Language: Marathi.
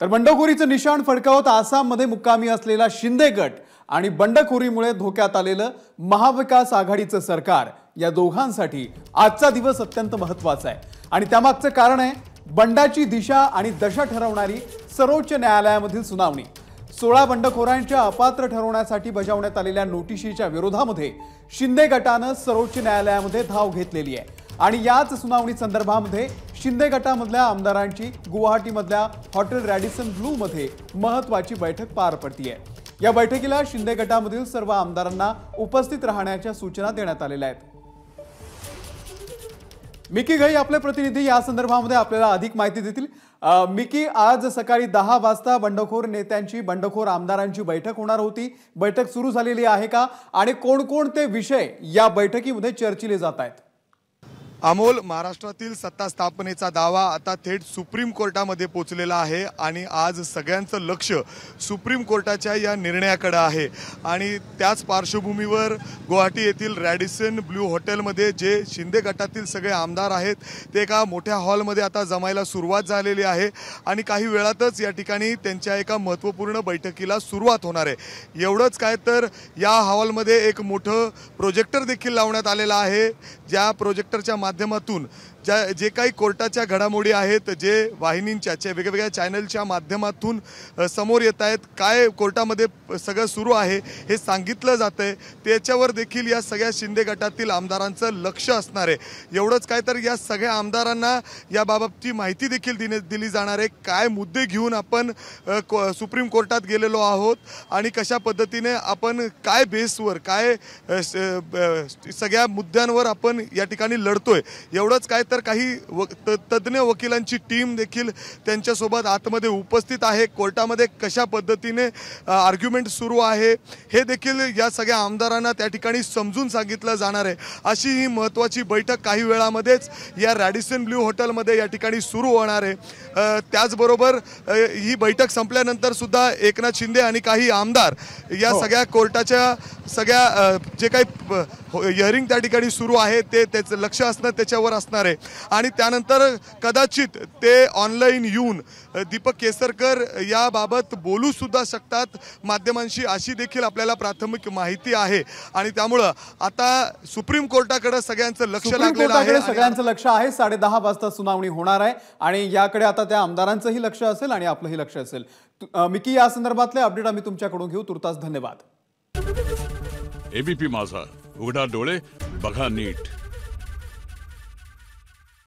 तर बंडखोरीचं निशाण फडकावत आसाममध्ये मुक्कामी असलेला शिंदे गट आणि बंडखोरीमुळे धोक्यात आलेलं महाविकास आघाडीचं सरकार या दोघांसाठी आजचा दिवस अत्यंत महत्वाचा आहे आणि त्यामागचं कारण आहे बंडाची दिशा आणि दशा ठरवणारी सर्वोच्च न्यायालयामधील सुनावणी सोळा बंडखोरांच्या अपात्र ठरवण्यासाठी बजावण्यात आलेल्या नोटिशीच्या विरोधामध्ये शिंदे गटानं सर्वोच्च न्यायालयामध्ये धाव घेतलेली आहे आणि याच सुनावणी संदर्भामध्ये शिंदे गटामधल्या आमदारांची गुवाहाटीमधल्या हॉटेल रॅडिसन ब्लूमध्ये महत्त्वाची बैठक पार पडतीये या बैठकीला शिंदे गटामधील सर्व आमदारांना उपस्थित राहण्याच्या सूचना देण्यात आलेल्या आहेत मिकी घई आपले प्रतिनिधी या संदर्भामध्ये आपल्याला अधिक माहिती देतील मिकी आज सकाळी दहा वाजता बंडखोर नेत्यांची बंडखोर आमदारांची बैठक होणार होती बैठक सुरू झालेली आहे का आणि कोणकोणते विषय या बैठकीमध्ये चर्चिले जात आहेत अमोल महाराष्ट्रातील सत्ता स्थापनेचा दावा आता थेट सुप्रीम कोर्टामध्ये पोचलेला आहे आणि आज सगळ्यांचं लक्ष सुप्रीम कोर्टाच्या या निर्णयाकडं आहे आणि त्याच पार्श्वभूमीवर गुवाहाटी येथील रॅडिसन ब्ल्यू हॉटेलमध्ये जे शिंदे गटातील सगळे आमदार आहेत ते एका मोठ्या हॉलमध्ये आता जमायला सुरुवात झालेली आहे आणि काही वेळातच या ठिकाणी त्यांच्या एका महत्त्वपूर्ण बैठकीला सुरुवात होणार आहे एवढंच काय तर या हॉलमध्ये एक मोठं प्रोजेक्टर देखील लावण्यात आलेलं आहे ज्या प्रोजेक्टरच्या de mătun. ज्या जे काही कोर्टाच्या घडामोडी आहेत जे वाहिनींच्या चे वेगवेगळ्या चॅनलच्या माध्यमातून समोर येत आहेत काय कोर्टामध्ये सगळं सुरू आहे हे सांगितलं जातं आहे त्याच्यावर देखील या सगळ्या शिंदे गटातील आमदारांचं लक्ष असणार आहे एवढंच काय तर या सगळ्या आमदारांना याबाबतची माहिती देखील दिने दिली जाणार आहे काय मुद्दे घेऊन आपण को सुप्रीम कोर्टात गेलेलो आहोत आणि कशा पद्धतीने आपण काय बेसवर काय सगळ्या मुद्द्यांवर आपण या ठिकाणी लढतोय एवढंच काय तर काही व तज्ज्ञ वकिलांची टीम देखील त्यांच्यासोबत आतमध्ये उपस्थित आहे कोर्टामध्ये कशा पद्धतीने आर्ग्युमेंट सुरू आहे हे देखील या सगळ्या आमदारांना त्या ठिकाणी समजून सांगितलं जाणार आहे अशी ही महत्त्वाची बैठक काही वेळामध्येच या रॅडिसन ब्ल्यू हॉटेलमध्ये या ठिकाणी सुरू होणार आहे त्याचबरोबर ही बैठक संपल्यानंतर सुद्धा एकनाथ शिंदे आणि काही आमदार या हो. सगळ्या कोर्टाच्या सगळ्या जे काही हो, हिअरिंग त्या ठिकाणी सुरू आहे ते त्याचं लक्ष असणं त्याच्यावर असणार आहे आणि त्यानंतर कदाचित ते ऑनलाईन येऊन दीपक केसरकर याबाबत सुद्धा शकतात माध्यमांशी अशी देखील आपल्याला प्राथमिक माहिती आहे आणि त्यामुळं आता सुप्रीम कोर्टाकडे सगळ्यांचं लक्ष लागलेलं आहे सगळ्यांचं लक्ष आहे साडे दहा वाजता सुनावणी होणार आहे आणि याकडे आता त्या आमदारांचंही लक्ष असेल आणि आपलंही लक्ष असेल मिकी या संदर्भातले अपडेट आम्ही तुमच्याकडून घेऊ तुर्तास धन्यवाद एबीपी माझा उघडा डोळे बघा नीट